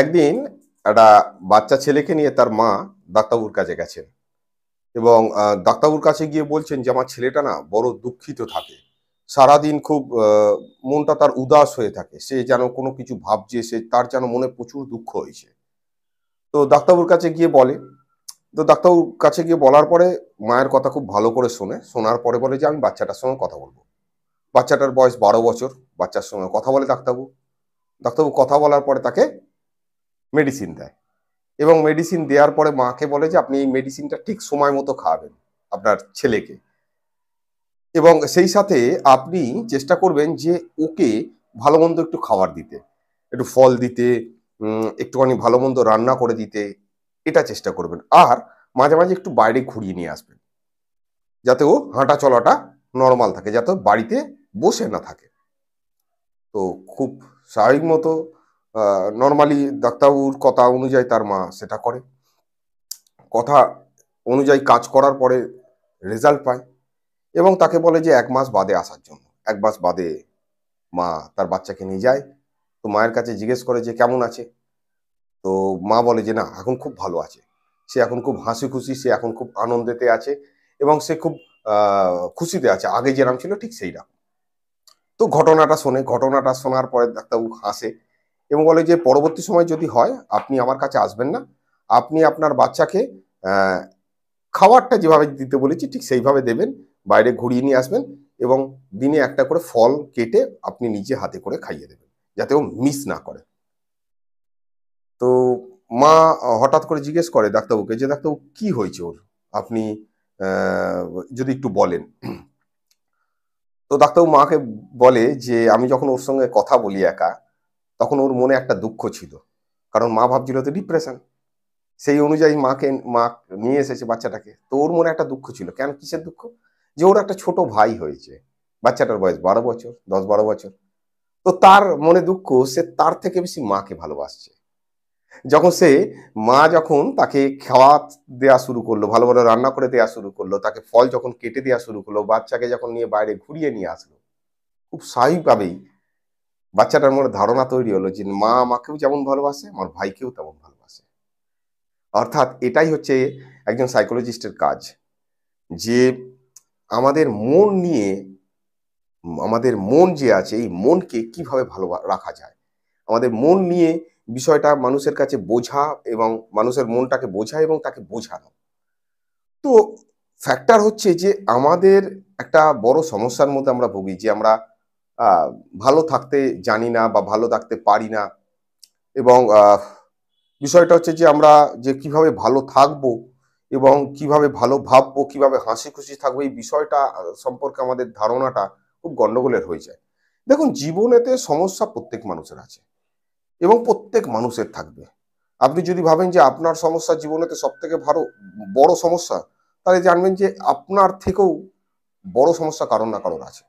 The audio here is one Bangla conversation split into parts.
একদিন একটা বাচ্চা ছেলেকে নিয়ে তার মা ডাক্তারবাবুর কাছে গেছেন এবং ডাক্তারবাবুর কাছে গিয়ে বলছেন যে আমার ছেলেটা না বড় দুঃখিত থাকে সারাদিন খুব মনটা তার উদাস হয়ে থাকে সে যেন কোনো কিছু ভাবছে সে তার যেন মনে প্রচুর দুঃখ হয়েছে তো ডাক্তারবাবুর কাছে গিয়ে বলে তো ডাক্তারবাবুর কাছে গিয়ে বলার পরে মায়ের কথা খুব ভালো করে শোনে শোনার পরে বলে যে আমি বাচ্চাটার সঙ্গে কথা বলবো বাচ্চাটার বয়স বারো বছর বাচ্চার সঙ্গে কথা বলে ডাক্তারবাবু ডাক্তারবাবু কথা বলার পরে তাকে মেডিসিন দেয় এবং মেডিসিন দেওয়ার পরে মাকে বলে যে আপনি এই মেডিসিনটা ঠিক সময় মতো খাওয়াবেন আপনার ছেলেকে এবং সেই সাথে আপনি চেষ্টা করবেন যে ওকে ভালো মন্দ একটু খাবার দিতে একটু ফল দিতে একটুখানি ভালো মন্দ রান্না করে দিতে এটা চেষ্টা করবেন আর মাঝে মাঝে একটু বাইরে ঘুরিয়ে নিয়ে আসবেন যাতে ও হাঁটা চলাটা নর্মাল থাকে যাতে বাড়িতে বসে না থাকে তো খুব স্বাভাবিক মতো নর্মালি ডাক্তারবাবুর কথা অনুযায়ী তার মা সেটা করে কথা অনুযায়ী কাজ করার পরে রেজাল্ট পায় এবং তাকে বলে যে এক মাস বাদে আসার জন্য এক মাস বাদে মা তার বাচ্চাকে নিয়ে যায় তো মায়ের কাছে জিজ্ঞেস করে যে কেমন আছে তো মা বলে যে না এখন খুব ভালো আছে সে এখন খুব হাসি খুশি সে এখন খুব আনন্দেতে আছে এবং সে খুব খুশিতে আছে আগে যেরাম ছিল ঠিক সেই রকম তো ঘটনাটা শোনে ঘটনাটা শোনার পরে ডাক্তারবাবু হাসে এবং বলে যে পরবর্তী সময় যদি হয় আপনি আমার কাছে আসবেন না আপনি আপনার বাচ্চাকে খাবারটা যেভাবে দিতে বলেছি ঠিক সেইভাবে দেবেন বাইরে ঘুরিয়ে নিয়ে আসবেন এবং দিনে একটা করে ফল কেটে আপনি নিজে হাতে করে খাইয়ে দেবেন যাতে ও মিস না করে তো মা হঠাৎ করে জিজ্ঞেস করে ডাক্তারবাবুকে যে ডাক্তারবাবু কি হয়েছে ওর আপনি যদি একটু বলেন তো ডাক্তারবাবু মাকে বলে যে আমি যখন ওর সঙ্গে কথা বলি একা তখন ওর মনে একটা দুঃখ ছিল কারণ মা ভাবছিল তো ডিপ্রেশন সেই অনুযায়ী মাকে মা নিয়ে এসেছে বাচ্চাটাকে তো ওর মনে একটা দুঃখ ছিল কেন কিসের দুঃখ যে ওর একটা ছোট ভাই হয়েছে বাচ্চাটার বয়স বারো বছর দশ বারো বছর তো তার মনে দুঃখ সে তার থেকে বেশি মাকে ভালোবাসছে যখন সে মা যখন তাকে খাওয়া দেওয়া শুরু করলো ভালো ভালো রান্না করে দেওয়া শুরু করলো তাকে ফল যখন কেটে দেওয়া শুরু করলো বাচ্চাকে যখন নিয়ে বাইরে ঘুরিয়ে নিয়ে আসলো খুব স্বাভাবিকভাবেই বাচ্চাটার মনে ধারণা তৈরি হলো যে মা আমাকেও যেমন ভালোবাসে আমার ভাইকেও তেমন ভালোবাসে অর্থাৎ এটাই হচ্ছে একজন সাইকোলজিস্টের কাজ যে আমাদের মন নিয়ে আমাদের মন যে আছে এই মনকে কিভাবে ভালো রাখা যায় আমাদের মন নিয়ে বিষয়টা মানুষের কাছে বোঝা এবং মানুষের মনটাকে বোঝা এবং তাকে বোঝানো তো ফ্যাক্টর হচ্ছে যে আমাদের একটা বড় সমস্যার মধ্যে আমরা ভুগি যে আমরা ভালো থাকতে জানি না বা ভালো থাকতে পারি না এবং বিষয়টা হচ্ছে যে আমরা যে কিভাবে ভালো থাকব এবং কিভাবে ভালো ভাববো কিভাবে হাসি খুশি থাকবো এই বিষয়টা সম্পর্কে আমাদের ধারণাটা খুব গণ্ডগোলের হয়ে যায় দেখুন জীবনেতে সমস্যা প্রত্যেক মানুষের আছে এবং প্রত্যেক মানুষের থাকবে আপনি যদি ভাবেন যে আপনার সমস্যা জীবনেতে সব থেকে ভালো বড় সমস্যা তাহলে জানবেন যে আপনার থেকেও বড় সমস্যা কারণ না কারণ আছে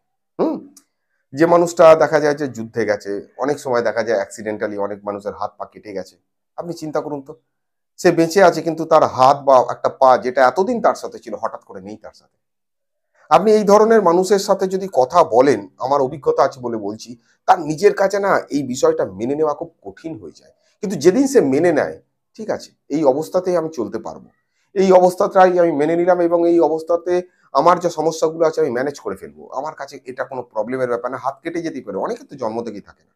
যে মানুষটা দেখা যায় যে যুদ্ধে গেছে অনেক সময় দেখা যায় অ্যাক্সিডেন্টালি অনেক মানুষের হাত পা কেটে গেছে আপনি চিন্তা করুন তো সে বেঁচে আছে কিন্তু তার হাত বা একটা পা যেটা এতদিন তার সাথে ছিল হঠাৎ করে নেই তার সাথে আপনি এই ধরনের মানুষের সাথে যদি কথা বলেন আমার অভিজ্ঞতা আছে বলে বলছি তার নিজের কাছে না এই বিষয়টা মেনে নেওয়া খুব কঠিন হয়ে যায় কিন্তু যেদিন সে মেনে নেয় ঠিক আছে এই অবস্থাতেই আমি চলতে পারবো এই অবস্থাটাই আমি মেনে নিলাম এবং এই অবস্থাতে আমার যে সমস্যাগুলো আছে আমি ম্যানেজ করে ফেলবো আমার কাছে এটা কোনো প্রবলেমের ব্যাপার না হাত কেটে যেতেই পারে অনেকে তো জন্ম থেকেই থাকে না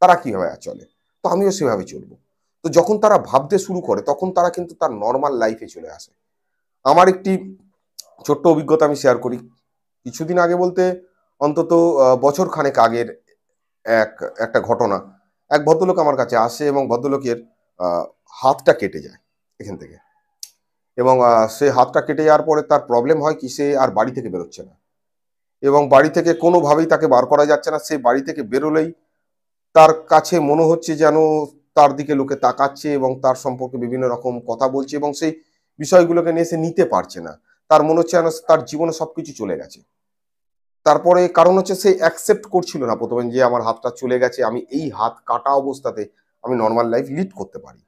তারা কীভাবে আর চলে তো আমিও সেভাবে চলবো তো যখন তারা ভাবতে শুরু করে তখন তারা কিন্তু তার নর্মাল লাইফে চলে আসে আমার একটি ছোট্ট অভিজ্ঞতা আমি শেয়ার করি কিছুদিন আগে বলতে অন্তত বছর খানেক আগের এক একটা ঘটনা এক ভদ্রলোক আমার কাছে আসে এবং ভদ্রলোকের হাতটা কেটে যায় এখান থেকে এবং সে হাতটা কেটে যাওয়ার পরে তার প্রবলেম হয় কি সে আর বাড়ি থেকে বেরোচ্ছে না এবং বাড়ি থেকে কোনোভাবেই তাকে বার করা যাচ্ছে না সে বাড়ি থেকে বেরোলেই তার কাছে মনে হচ্ছে যেন তার দিকে লোকে তাকাচ্ছে এবং তার সম্পর্কে বিভিন্ন রকম কথা বলছে এবং সেই বিষয়গুলোকে নিয়ে সে নিতে পারছে না তার মনে হচ্ছে যেন তার জীবনে সব কিছু চলে গেছে তারপরে কারণ হচ্ছে সে অ্যাকসেপ্ট করছিল না প্রথমে যে আমার হাতটা চলে গেছে আমি এই হাত কাটা অবস্থাতে আমি নর্মাল লাইফ লিড করতে পারি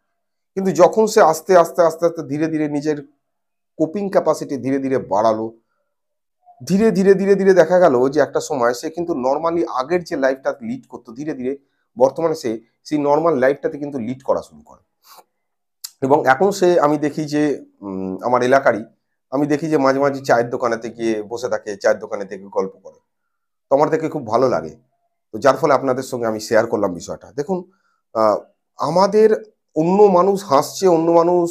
কিন্তু যখন সে আস্তে আস্তে আস্তে আস্তে ধীরে ধীরে নিজের কোপিং ক্যাপাসিটি ধীরে ধীরে বাড়ালো ধীরে ধীরে ধীরে ধীরে দেখা গেল যে একটা সময় সে কিন্তু নর্মালি আগের যে লাইফটা লিড করতো ধীরে ধীরে বর্তমানে সে সেই নর্মাল লাইফটাতে কিন্তু লিড করা শুরু করে এবং এখন সে আমি দেখি যে আমার এলাকারই আমি দেখি যে মাঝে মাঝে চায়ের দোকানেতে গিয়ে বসে থাকে চায়ের দোকানে থেকে গল্প করে তো আমার দেখে খুব ভালো লাগে তো যার ফলে আপনাদের সঙ্গে আমি শেয়ার করলাম বিষয়টা দেখুন আমাদের অন্য মানুষ হাসছে অন্য মানুষ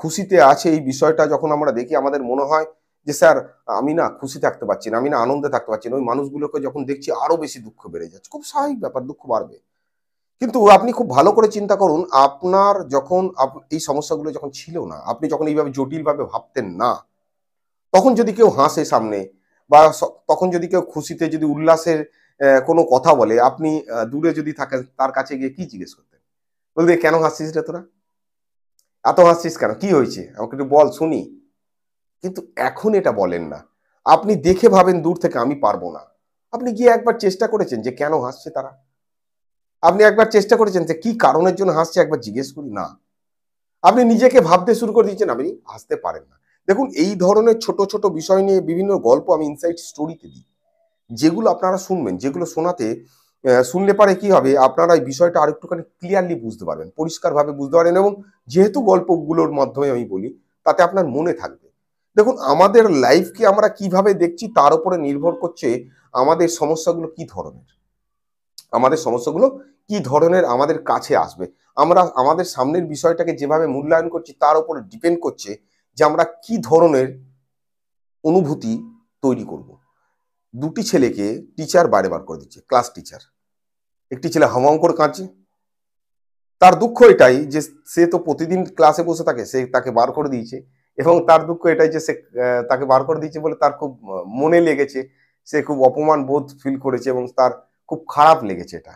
খুশিতে আছে এই বিষয়টা যখন আমরা দেখি আমাদের মনে হয় যে স্যার আমি না খুশি থাকতে পারছি না আমি না আনন্দে থাকতে পারছি না ওই মানুষগুলোকে যখন দেখছি আরো বেশি দুঃখ বেড়ে যাচ্ছে খুব স্বাভাবিক ব্যাপার দুঃখ বাড়বে কিন্তু আপনি খুব ভালো করে চিন্তা করুন আপনার যখন এই সমস্যাগুলো যখন ছিল না আপনি যখন এইভাবে জটিলভাবে ভাবতেন না তখন যদি কেউ হাসে সামনে বা তখন যদি কেউ খুশিতে যদি উল্লাসের কোনো কথা বলে আপনি দূরে যদি থাকেন তার কাছে গিয়ে কি জিজ্ঞেস করতেন দিয়ে কেন হাসছিস রে তোরা এত হাসছিস কেন কি হয়েছে আমাকে একটু বল শুনি কিন্তু এখন এটা বলেন না আপনি দেখে ভাবেন দূর থেকে আমি পারবো না আপনি গিয়ে একবার চেষ্টা করেছেন যে কেন হাসছে তারা আপনি একবার চেষ্টা করেছেন যে কি কারণের জন্য হাসছে একবার জিজ্ঞেস করি না আপনি নিজেকে ভাবতে শুরু করে দিয়েছেন আপনি হাসতে পারেন না দেখুন এই ধরনের ছোট ছোট বিষয় নিয়ে বিভিন্ন গল্প আমি ইনসাইট স্টোরিতে দিই যেগুলো আপনারা শুনবেন যেগুলো শোনাতে শুনলে পারে কি হবে আপনারা এই বিষয়টা আর একটুখানি ক্লিয়ারলি বুঝতে পারবেন পরিষ্কারভাবে বুঝতে পারেন এবং যেহেতু গল্পগুলোর মাধ্যমে আমি বলি তাতে আপনার মনে থাকবে দেখুন আমাদের লাইফকে আমরা কিভাবে দেখছি তার উপরে নির্ভর করছে আমাদের সমস্যাগুলো কি ধরনের আমাদের সমস্যাগুলো কি ধরনের আমাদের কাছে আসবে আমরা আমাদের সামনের বিষয়টাকে যেভাবে মূল্যায়ন করছি তার উপরে ডিপেন্ড করছে যে আমরা কি ধরনের অনুভূতি তৈরি করব দুটি ছেলেকে টিচার বারে বার করে দিচ্ছে ক্লাস টিচার একটি ছেলে হামাম কাঁচে তার দুঃখ এটাই যে সে তো প্রতিদিন ক্লাসে বসে থাকে সে তাকে বার করে দিয়েছে এবং তার দুঃখ এটাই যে সে তাকে বার করে দিয়েছে বলে তার খুব মনে লেগেছে সে খুব অপমান বোধ ফিল করেছে এবং তার খুব খারাপ লেগেছে এটা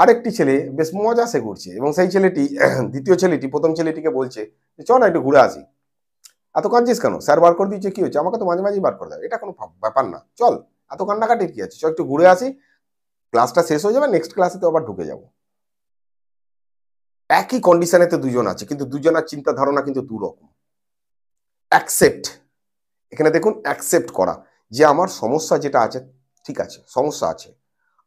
আরেকটি ছেলে বেশ মজা সে করছে এবং সেই ছেলেটি দ্বিতীয় ছেলেটি প্রথম ছেলেটিকে বলছে যে চল একটু ঘুরে আসি এত কাঁদছিস কেন স্যার বার করে দিয়েছে কি হচ্ছে আমাকে তো মাঝে মাঝেই বার করে দেয় এটা কোনো ব্যাপার না চল এত কান্নাকাটির কি আছে চল একটু ঘুরে আসি ক্লাসটা শেষ হয়ে যাবে নেক্সট ক্লাসে তো আবার ঢুকে যাবো একই তো দুজন আছে কিন্তু দুজনের চিন্তা ধারণা কিন্তু দু রকম অ্যাকসেপ্ট এখানে দেখুন অ্যাকসেপ্ট করা যে আমার সমস্যা যেটা আছে ঠিক আছে সমস্যা আছে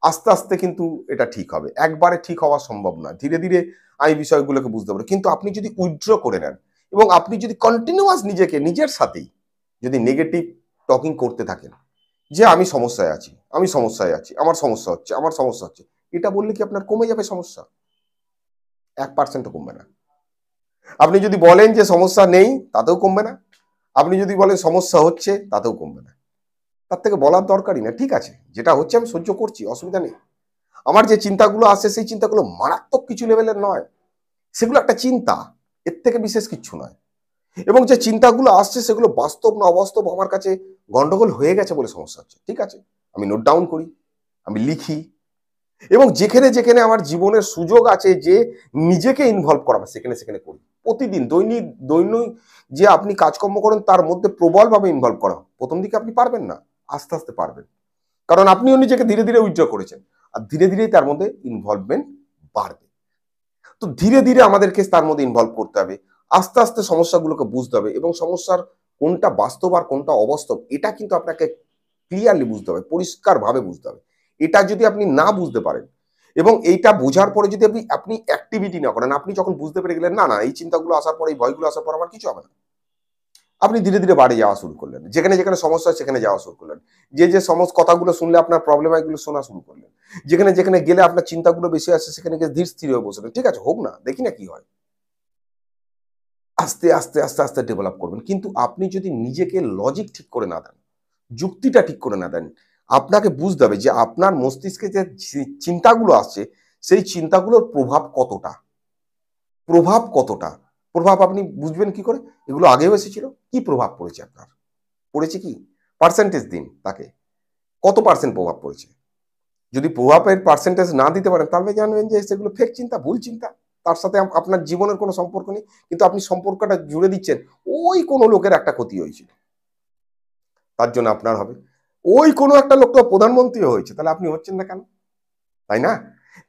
আস্তে আস্তে কিন্তু এটা ঠিক হবে একবারে ঠিক হওয়া সম্ভব না ধীরে ধীরে আমি বিষয়গুলোকে বুঝতে পারবো কিন্তু আপনি যদি উইড্র করে নেন এবং আপনি যদি কন্টিনিউয়াস নিজেকে নিজের সাথেই যদি নেগেটিভ টকিং করতে থাকেন যে আমি সমস্যায় আছি আমি সমস্যায় আছি আমার সমস্যা হচ্ছে আমার সমস্যা হচ্ছে এটা বললে কি আপনার কমে যাবে সমস্যা এক পার্সেন্টও কমবে না আপনি যদি বলেন যে সমস্যা নেই তাতেও কমবে না আপনি যদি বলেন সমস্যা হচ্ছে তাতেও কমবে না তার থেকে বলার দরকারই না ঠিক আছে যেটা হচ্ছে আমি সহ্য করছি অসুবিধা নেই আমার যে চিন্তাগুলো আছে সেই চিন্তাগুলো মারাত্মক কিছু লেভেলের নয় সেগুলো একটা চিন্তা এর থেকে বিশেষ কিছু নয় এবং যে চিন্তাগুলো আসছে সেগুলো বাস্তব না অবাস্তব আমার কাছে গন্ডগোল হয়ে গেছে বলে সমস্যা হচ্ছে ঠিক আছে আমি নোট ডাউন করি আমি লিখি এবং যেখানে যেখানে আমার জীবনের সুযোগ আছে যে নিজেকে ইনভলভ করা সেখানে সেখানে করি প্রতিদিন দৈনিক দৈনিক যে আপনি কাজকর্ম করেন তার মধ্যে প্রবলভাবে ইনভলভ করা প্রথম দিকে আপনি পারবেন না আস্তে আস্তে পারবেন কারণ আপনিও নিজেকে ধীরে ধীরে উইথড্র করেছেন আর ধীরে ধীরেই তার মধ্যে ইনভলভমেন্ট বাড়বে তো ধীরে ধীরে আমাদেরকে তার মধ্যে ইনভলভ করতে হবে আস্তে আস্তে সমস্যাগুলোকে বুঝতে হবে এবং সমস্যার কোনটা বাস্তব আর কোনটা অবাস্তব এটা কিন্তু আপনাকে ক্লিয়ারলি বুঝতে হবে পরিষ্কারভাবে বুঝতে হবে এটা যদি আপনি না বুঝতে পারেন এবং এইটা বোঝার পরে যদি আপনি আপনি অ্যাক্টিভিটি না করেন আপনি যখন বুঝতে পেরে গেলেন না না এই চিন্তাগুলো আসার পর এই ভয়গুলো আসার পর আমার কিছু হবে না আপনি ধীরে ধীরে বাড়ি যাওয়া শুরু করলেন যেখানে যেখানে সমস্যা হয় সেখানে যাওয়া শুরু করলেন যে যে সমস্ত কথাগুলো শুনলে আপনার প্রবলেম এগুলো শোনা শুরু করলেন যেখানে যেখানে গেলে আপনার চিন্তাগুলো বেশি আসে সেখানে গিয়ে ধীর স্থির হয়ে বসলেন ঠিক আছে হোক না দেখি না কি হয় আস্তে আস্তে আস্তে আস্তে ডেভেলপ করবেন কিন্তু আপনি যদি নিজেকে লজিক ঠিক করে না দেন যুক্তিটা ঠিক করে না দেন আপনাকে বুঝতে হবে যে আপনার মস্তিষ্কে যে চিন্তাগুলো আসছে সেই চিন্তাগুলোর প্রভাব কতটা প্রভাব কতটা প্রভাব আপনি বুঝবেন কি করে এগুলো আগেও এসেছিল কি প্রভাব পড়েছে আপনার পড়েছে কি পার্সেন্টেজ দিন তাকে কত পার্সেন্ট প্রভাব পড়েছে যদি প্রভাবের পার্সেন্টেজ না দিতে পারেন তাহলে জানবেন যে সেগুলো ফেক চিন্তা ভুল চিন্তা তার সাথে আপনার জীবনের কোনো সম্পর্ক নেই কিন্তু আপনি সম্পর্কটা জুড়ে দিচ্ছেন ওই কোনো লোকের একটা ক্ষতি হয়েছিল তার জন্য আপনার হবে ওই কোনো একটা লোক তো প্রধানমন্ত্রী হয়েছে তাহলে আপনি হচ্ছেন না কেন তাই না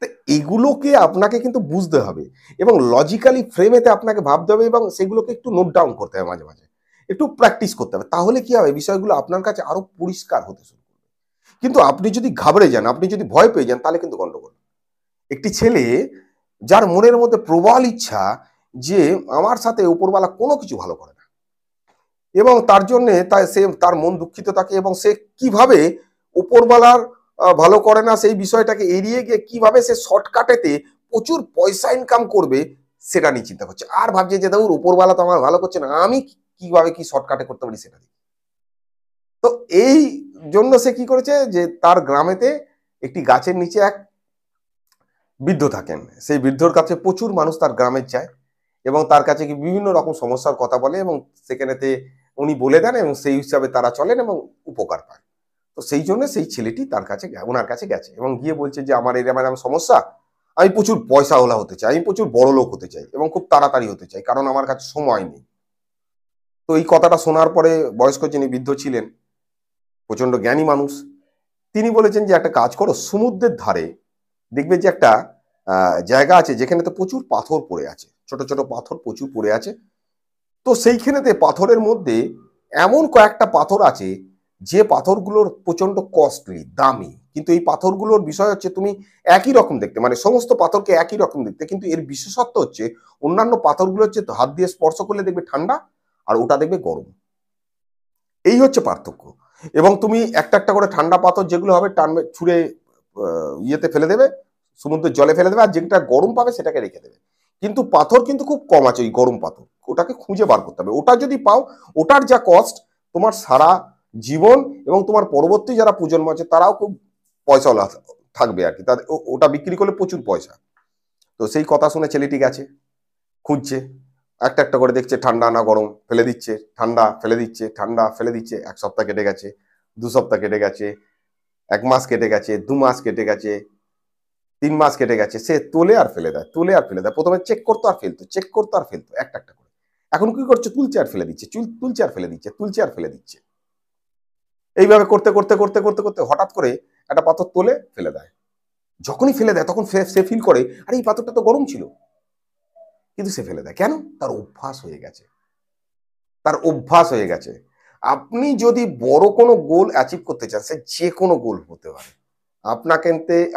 তো এগুলোকে আপনাকে কিন্তু বুঝতে হবে এবং লজিক্যালি ফ্রেমেতে আপনাকে ভাবতে হবে এবং সেগুলোকে একটু নোট ডাউন করতে হবে মাঝে মাঝে একটু প্র্যাকটিস করতে হবে তাহলে কি হবে বিষয়গুলো আপনার কাছে আরো পরিষ্কার হতে শুরু করবে কিন্তু আপনি যদি ঘাবড়ে যান আপনি যদি ভয় পেয়ে যান তাহলে কিন্তু গন্ডগোল একটি ছেলে যার মনের মধ্যে প্রবল ইচ্ছা যে আমার সাথে উপরওয়ালা কোনো কিছু ভালো করে না এবং তার জন্যে তাই সে তার মন দুঃখিত থাকে এবং সে কিভাবে উপরওয়ালার ভালো করে না সেই বিষয়টাকে এড়িয়ে গিয়ে কিভাবে সে শর্টকাটেতে প্রচুর পয়সা ইনকাম করবে সেটা নিয়ে চিন্তা করছে আর ভাবছে যে দেখুন উপরওয়ালা তো আমার ভালো করছে না আমি কিভাবে কি শর্টকাটে করতে পারি সেটা তো এই জন্য সে কি করেছে যে তার গ্রামেতে একটি গাছের নিচে এক বৃদ্ধ থাকেন সেই বৃদ্ধর কাছে প্রচুর মানুষ তার গ্রামে যায় এবং তার কাছে কি বিভিন্ন রকম সমস্যার কথা বলে এবং সেখানেতে উনি বলে দেন এবং সেই হিসাবে তারা চলেন এবং উপকার পায় তো সেই জন্য সেই ছেলেটি তার কাছে ওনার কাছে গেছে এবং গিয়ে বলছে যে আমার এরকম এরকম সমস্যা আমি প্রচুর পয়সা ওলা হতে চাই আমি প্রচুর বড় লোক হতে চাই এবং খুব তাড়াতাড়ি হতে চাই কারণ আমার কাছে সময় নেই তো এই কথাটা শোনার পরে বয়স্ক যিনি বৃদ্ধ ছিলেন প্রচণ্ড জ্ঞানী মানুষ তিনি বলেছেন যে একটা কাজ করো সমুদ্রের ধারে দেখবে যে একটা জায়গা আছে যেখানে তো প্রচুর পাথর পড়ে আছে ছোট ছোট পাথর প্রচুর পড়ে আছে তো সেইখানেতে পাথরের মধ্যে এমন কয়েকটা পাথর আছে যে পাথরগুলোর প্রচণ্ড কস্টলি দামি কিন্তু এই পাথরগুলোর বিষয় হচ্ছে তুমি একই রকম দেখতে মানে সমস্ত পাথরকে একই রকম দেখতে কিন্তু এর বিশেষত্ব হচ্ছে অন্যান্য পাথরগুলো হচ্ছে হাত দিয়ে স্পর্শ করলে দেখবে ঠান্ডা আর ওটা দেখবে গরম এই হচ্ছে পার্থক্য এবং তুমি একটা একটা করে ঠান্ডা পাথর যেগুলো হবে টানবে ছুঁড়ে ইয়েতে ফেলে দেবে সমুদ্রের জলে ফেলে দেবে আর যেটা গরম পাবে সেটাকে রেখে দেবে কিন্তু পাথর কিন্তু খুব কম আছে ওই গরম পাথর ওটাকে খুঁজে বার করতে হবে ওটা যদি পাও ওটার যা কস্ট তোমার সারা জীবন এবং তোমার পরবর্তী যারা প্রজন্ম আছে তারাও খুব পয়সা থাকবে আর কি তাদের ওটা বিক্রি করলে প্রচুর পয়সা তো সেই কথা শুনে ছেলেটি গেছে খুঁজছে একটা একটা করে দেখছে ঠান্ডা না গরম ফেলে দিচ্ছে ঠান্ডা ফেলে দিচ্ছে ঠান্ডা ফেলে দিচ্ছে এক সপ্তাহ কেটে গেছে দু সপ্তাহ কেটে গেছে এক মাস কেটে গেছে দু মাস কেটে গেছে তিন মাস কেটে গেছে সে তোলে আর ফেলে দেয় তোলে আর ফেলে দেয় প্রথমে চেক করতো আর ফেলতো চেক করতো আর ফেলতো একটা একটা করে এখন কি করছে তুলছে আর ফেলে দিচ্ছে তুলছে আর ফেলে দিচ্ছে তুলছে আর ফেলে দিচ্ছে এইভাবে করতে করতে করতে করতে করতে হঠাৎ করে একটা পাথর তোলে ফেলে দেয় যখনই ফেলে দেয় তখন সে ফিল করে আর এই পাথরটা তো গরম ছিল কিন্তু সে ফেলে দেয় কেন তার অভ্যাস হয়ে গেছে তার অভ্যাস হয়ে গেছে আপনি যদি বড় কোনো গোল অ্যাচিভ করতে চান সে যে কোনো গোল হতে পারে আপনাকে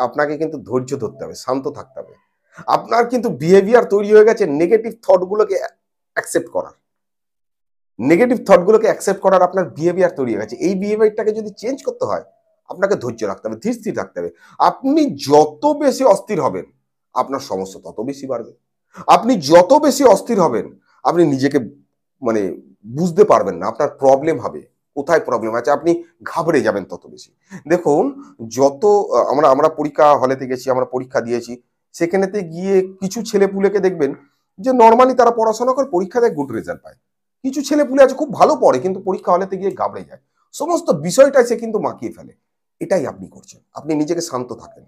আপনাকে কিন্তু ধৈর্য ধরতে হবে শান্ত থাকতে হবে আপনার কিন্তু বিহেভিয়ার তৈরি হয়ে গেছে নেগেটিভ থটগুলোকে অ্যাকসেপ্ট করার নেগেটিভ থটগুলোকে অ্যাকসেপ্ট করার আপনার বিহেভিয়ার তৈরি হয়ে গেছে এই বিহেভিয়ারটাকে যদি চেঞ্জ করতে হয় আপনাকে ধৈর্য রাখতে হবে ধীর স্থির রাখতে হবে আপনি যত বেশি অস্থির হবেন আপনার সমস্যা তত বেশি বাড়বে আপনি যত বেশি অস্থির হবেন আপনি নিজেকে মানে বুঝতে পারবেন না আপনার প্রবলেম হবে কোথায় প্রবলেম আছে আপনি ঘাবড়ে যাবেন তত বেশি দেখুন যত আমরা আমরা পরীক্ষা হলেতে গেছি আমরা পরীক্ষা দিয়েছি সেখানেতে গিয়ে কিছু ছেলে পুলেকে দেখবেন যে নর্মালি তারা পড়াশোনা করে পরীক্ষা দেয় গুড রেজাল্ট পায় কিছু ছেলে পুলে আছে খুব ভালো পড়ে কিন্তু পরীক্ষা হলেতে গিয়ে ঘাবড়ে যায় সমস্ত বিষয়টা সে কিন্তু মাখিয়ে ফেলে এটাই আপনি করছেন আপনি নিজেকে শান্ত থাকেন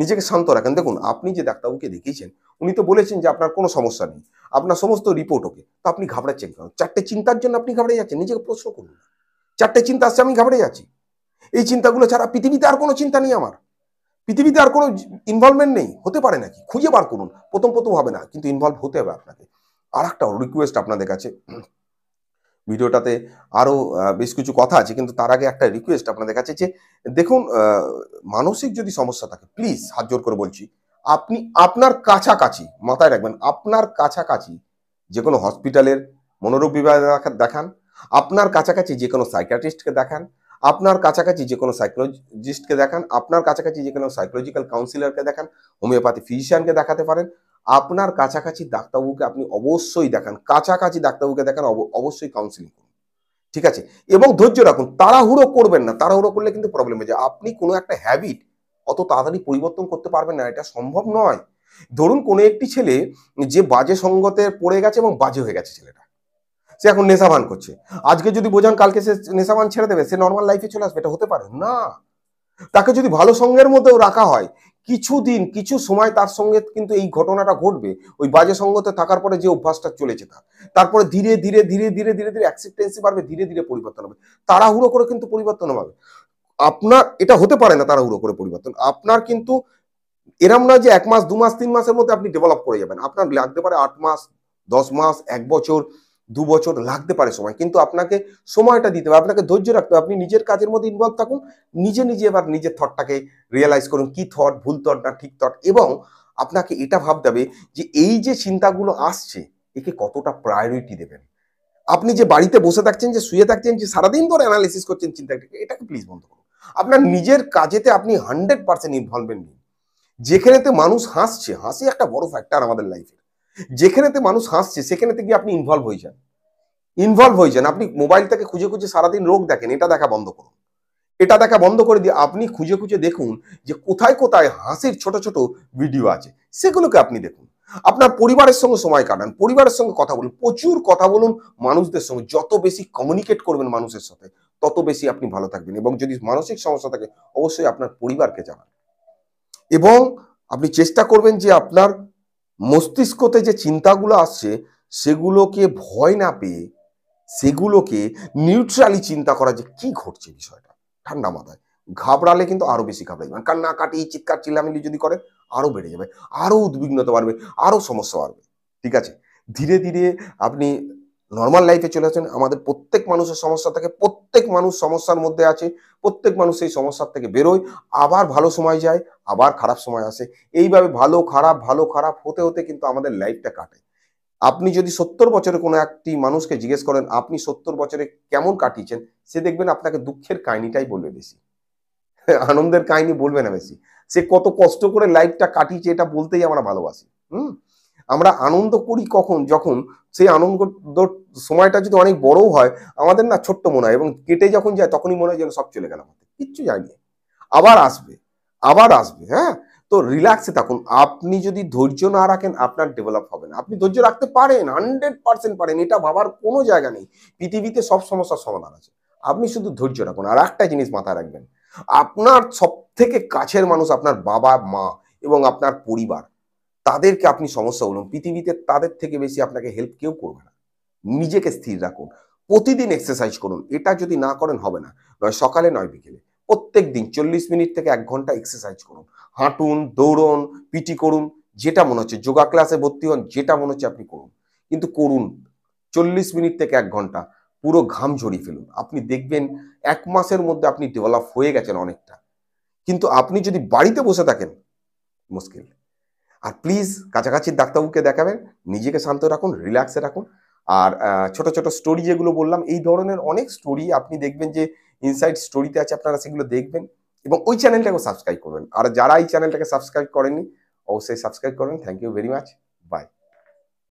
নিজেকে শান্ত রাখেন দেখুন আপনি যে ডাক্তারবাবুকে দেখিয়েছেন উনি তো বলেছেন যে আপনার কোনো সমস্যা নেই আপনার সমস্ত রিপোর্ট ওকে তো আপনি ঘাবড়াচ্ছেন কেন চারটে চিন্তার জন্য আপনি ঘাবড়ে যাচ্ছেন নিজেকে প্রশ্ন করুন চারটে চিন্তা আসছে আমি ঘাবড়ে যাচ্ছি এই চিন্তাগুলো ছাড়া পৃথিবীতে আর কোনো চিন্তা নেই আমার পৃথিবীতে আর কোনো ইনভলভমেন্ট নেই হতে পারে নাকি খুঁজে বার করুন প্রথম প্রথম হবে না কিন্তু ইনভলভ হতে হবে আপনাকে আর একটা রিকোয়েস্ট আপনাদের কাছে ভিডিওটাতে আরও বেশ কিছু কথা আছে কিন্তু তার আগে একটা রিকোয়েস্ট আপনাদের কাছে যে দেখুন মানসিক যদি সমস্যা থাকে প্লিজ হাত জোর করে বলছি আপনি আপনার কাছাকাছি মাথায় রাখবেন আপনার কাছাকাছি যে কোনো হসপিটালের মনোরোগ বিভাগ দেখান আপনার কাছাকাছি যে কোনো সাইকিয়াট্রিস্টকে দেখান আপনার কাছাকাছি যে কোনো সাইকোলজিস্টকে দেখান আপনার কাছাকাছি যে কোনো সাইকোলজিক্যাল কাউন্সিলরকে দেখান হোমিওপ্যাথি ফিজিশিয়ানকে দেখাতে পারেন আপনার কাছাকাছি ডাক্তারবাবুকে আপনি অবশ্যই দেখান কাছাকাছি ডাক্তারবাবুকে দেখান অবশ্যই কাউন্সিলিং করুন ঠিক আছে এবং ধৈর্য রাখুন তাড়াহুড়ো করবেন না তাড়াহুড়ো করলে কিন্তু প্রবলেম হয়ে যায় আপনি কোনো একটা হ্যাবিট অত তাড়াতাড়ি পরিবর্তন করতে পারবেন না এটা সম্ভব নয় ধরুন কোনো একটি ছেলে যে বাজে সঙ্গতে পড়ে গেছে এবং বাজে হয়ে গেছে ছেলেটা সে এখন নেশাবান করছে আজকে যদি বোঝান কালকে সে নেশাবান ছেড়ে দেবে সে নর্মাল লাইফে চলে আসবে এটা হতে পারে না তাকে যদি ভালো সঙ্গের মধ্যেও রাখা হয় কিছুদিন কিছু সময় তার সঙ্গে কিন্তু এই ঘটনাটা ঘটবে ওই বাজে সঙ্গতে থাকার পরে যে অভ্যাসটা চলেছে তার তারপরে ধীরে ধীরে ধীরে ধীরে ধীরে ধীরে অ্যাক্সিপ্টেন্সি বাড়বে ধীরে ধীরে পরিবর্তন হবে তাড়াহুড়ো করে কিন্তু পরিবর্তন হবে আপনার এটা হতে পারে না তাড়াহুড়ো করে পরিবর্তন আপনার কিন্তু এরম না যে এক মাস দু মাস তিন মাসের মধ্যে আপনি ডেভেলপ করে যাবেন আপনার লাগতে পারে আট মাস দশ মাস এক বছর দু বছর লাগতে পারে সময় কিন্তু আপনাকে সময়টা দিতে হবে আপনাকে ধৈর্য রাখতে হবে আপনি নিজের কাজের মধ্যে ইনভলভ থাকুন নিজে নিজে এবার নিজের থটটাকে রিয়েলাইজ করুন কি থট ভুল থট না ঠিক থট এবং আপনাকে এটা ভাবতে হবে যে এই যে চিন্তাগুলো আসছে একে কতটা প্রায়োরিটি দেবেন আপনি যে বাড়িতে বসে থাকছেন যে শুয়ে থাকছেন যে সারাদিন ধরে অ্যানালিসিস করছেন চিন্তাটাকে এটাকে প্লিজ বন্ধ করুন আপনার নিজের কাজেতে আপনি হান্ড্রেড পার্সেন্ট ইনভলভমেন্ট নিন যেখানেতে মানুষ হাসছে হাসি একটা বড় ফ্যাক্টর আমাদের লাইফে যেখানেতে মানুষ হাসছে সেখানেতে গিয়ে আপনি ইনভলভ হয়ে যান ইনভলভ হয়ে যান আপনি মোবাইল থেকে খুঁজে খুঁজে সারাদিন রোগ দেখেন এটা দেখা বন্ধ করুন এটা দেখা বন্ধ করে দিয়ে আপনি খুঁজে খুঁজে দেখুন যে কোথায় কোথায় হাসির ছোট ছোট ভিডিও আছে সেগুলোকে আপনি দেখুন আপনার পরিবারের সঙ্গে সময় কাটান পরিবারের সঙ্গে কথা বলুন প্রচুর কথা বলুন মানুষদের সঙ্গে যত বেশি কমিউনিকেট করবেন মানুষের সাথে তত বেশি আপনি ভালো থাকবেন এবং যদি মানসিক সমস্যা থাকে অবশ্যই আপনার পরিবারকে জানান এবং আপনি চেষ্টা করবেন যে আপনার মস্তিষ্কতে যে চিন্তাগুলো আসছে সেগুলোকে ভয় না পেয়ে সেগুলোকে নিউট্রালি চিন্তা করা যে কি ঘটছে বিষয়টা ঠান্ডা মাথায় ঘাবড়ালে কিন্তু আরও বেশি ঘাবড়ে মানে যাবে কান্না কাটি চিৎকার চিল্লামিলি যদি করে আরও বেড়ে যাবে আরও উদ্বিগ্নতা বাড়বে আরও সমস্যা বাড়বে ঠিক আছে ধীরে ধীরে আপনি নর্মাল লাইফে চলে আসেন আমাদের প্রত্যেক মানুষের সমস্যা থাকে প্রত্যেক মানুষ সমস্যার মধ্যে আছে প্রত্যেক মানুষ সেই সমস্যার থেকে বেরোয় আবার ভালো সময় যায় আবার খারাপ সময় আসে এইভাবে ভালো খারাপ ভালো খারাপ হতে হতে কিন্তু আমাদের লাইফটা কাটে আপনি যদি সত্তর বছরে কোনো একটি মানুষকে জিজ্ঞেস করেন আপনি সত্তর বছরে কেমন কাটিয়েছেন সে দেখবেন আপনাকে দুঃখের কাহিনীটাই বলবে বেশি আনন্দের কাহিনী বলবে না বেশি সে কত কষ্ট করে লাইফটা কাটিয়েছে এটা বলতেই আমরা ভালোবাসি হুম আমরা আনন্দ করি কখন যখন সেই আনন্দ সময়টা যদি অনেক বড়ও হয় আমাদের না ছোট্ট মনে হয় এবং কেটে যখন যায় তখনই মনে হয় যেন সব চলে গেল আমাদের কিচ্ছু যায়নি আবার আসবে আবার আসবে হ্যাঁ তো রিল্যাক্সে থাকুন আপনি যদি ধৈর্য না রাখেন আপনার ডেভেলপ হবে না আপনি ধৈর্য রাখতে পারেন হান্ড্রেড পার্সেন্ট পারেন এটা ভাবার কোনো জায়গা নেই পৃথিবীতে সব সমস্যার সমাধান আছে আপনি শুধু ধৈর্য রাখুন আর একটা জিনিস মাথায় রাখবেন আপনার সব থেকে কাছের মানুষ আপনার বাবা মা এবং আপনার পরিবার তাদেরকে আপনি সমস্যা বলুন পৃথিবীতে তাদের থেকে বেশি আপনাকে হেল্প কেউ করবে না নিজেকে স্থির রাখুন প্রতিদিন এক্সারসাইজ করুন এটা যদি না করেন হবে না নয় সকালে নয় বিকেলে প্রত্যেক দিন চল্লিশ মিনিট থেকে এক ঘন্টা এক্সারসাইজ করুন হাঁটুন দৌড়ন পিটি করুন যেটা মনে হচ্ছে যোগা ক্লাসে ভর্তি হন যেটা মনে হচ্ছে আপনি করুন কিন্তু করুন চল্লিশ মিনিট থেকে এক ঘন্টা পুরো ঘাম ঝরিয়ে ফেলুন আপনি দেখবেন এক মাসের মধ্যে আপনি ডেভেলপ হয়ে গেছেন অনেকটা কিন্তু আপনি যদি বাড়িতে বসে থাকেন মুশকিল আর প্লিজ কাছাকাছির ডাক্তারবাবুকে দেখাবেন নিজেকে শান্ত রাখুন রিল্যাক্সে রাখুন আর ছোট ছোট স্টোরি যেগুলো বললাম এই ধরনের অনেক স্টোরি আপনি দেখবেন যে ইনসাইড স্টোরিতে আছে আপনারা সেগুলো দেখবেন এবং ওই চ্যানেলটাকেও সাবস্ক্রাইব করবেন আর যারা এই চ্যানেলটাকে সাবস্ক্রাইব করেননি অবশ্যই সাবস্ক্রাইব করেন থ্যাংক ইউ ভেরি মাচ